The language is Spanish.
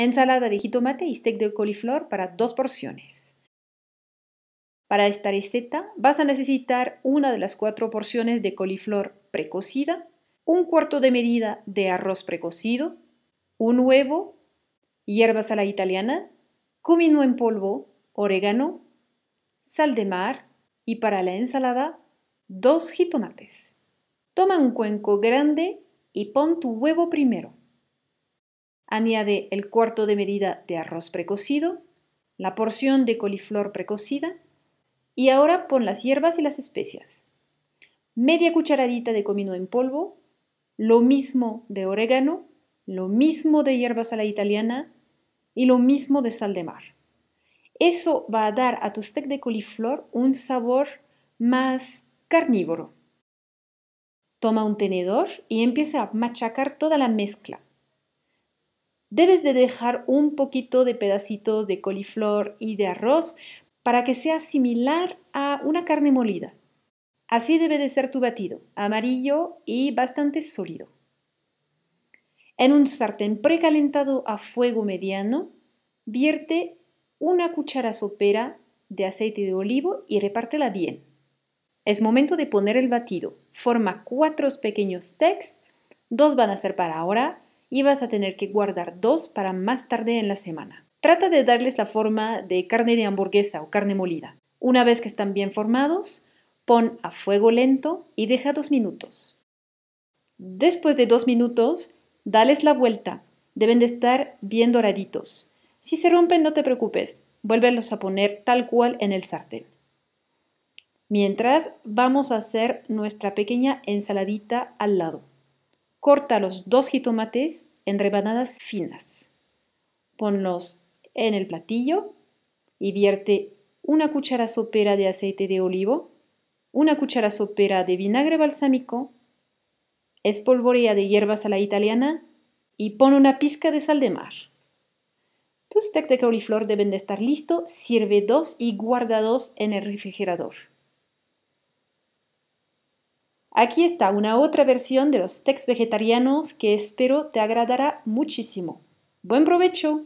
Ensalada de jitomate y steak de coliflor para dos porciones. Para esta receta vas a necesitar una de las cuatro porciones de coliflor precocida, un cuarto de medida de arroz precocido, un huevo, hierbas a la italiana, comino en polvo, orégano, sal de mar y para la ensalada, dos jitomates. Toma un cuenco grande y pon tu huevo primero. Añade el cuarto de medida de arroz precocido, la porción de coliflor precocida y ahora pon las hierbas y las especias. Media cucharadita de comino en polvo, lo mismo de orégano, lo mismo de hierbas a la italiana y lo mismo de sal de mar. Eso va a dar a tu steak de coliflor un sabor más carnívoro. Toma un tenedor y empieza a machacar toda la mezcla. Debes de dejar un poquito de pedacitos de coliflor y de arroz para que sea similar a una carne molida. Así debe de ser tu batido, amarillo y bastante sólido. En un sartén precalentado a fuego mediano, vierte una cuchara sopera de aceite de olivo y repártela bien. Es momento de poner el batido. Forma cuatro pequeños tecs, dos van a ser para ahora y vas a tener que guardar dos para más tarde en la semana. Trata de darles la forma de carne de hamburguesa o carne molida. Una vez que están bien formados, pon a fuego lento y deja dos minutos. Después de dos minutos, dales la vuelta. Deben de estar bien doraditos. Si se rompen, no te preocupes. Vuélvelos a poner tal cual en el sartén. Mientras, vamos a hacer nuestra pequeña ensaladita al lado. Corta los dos jitomates en rebanadas finas. Ponlos en el platillo y vierte una cuchara sopera de aceite de olivo, una cuchara sopera de vinagre balsámico, espolvorea de hierbas a la italiana y pon una pizca de sal de mar. Tus steak de cauliflor deben de estar listo, sirve dos y guarda dos en el refrigerador. Aquí está una otra versión de los tex vegetarianos que espero te agradará muchísimo. ¡Buen provecho!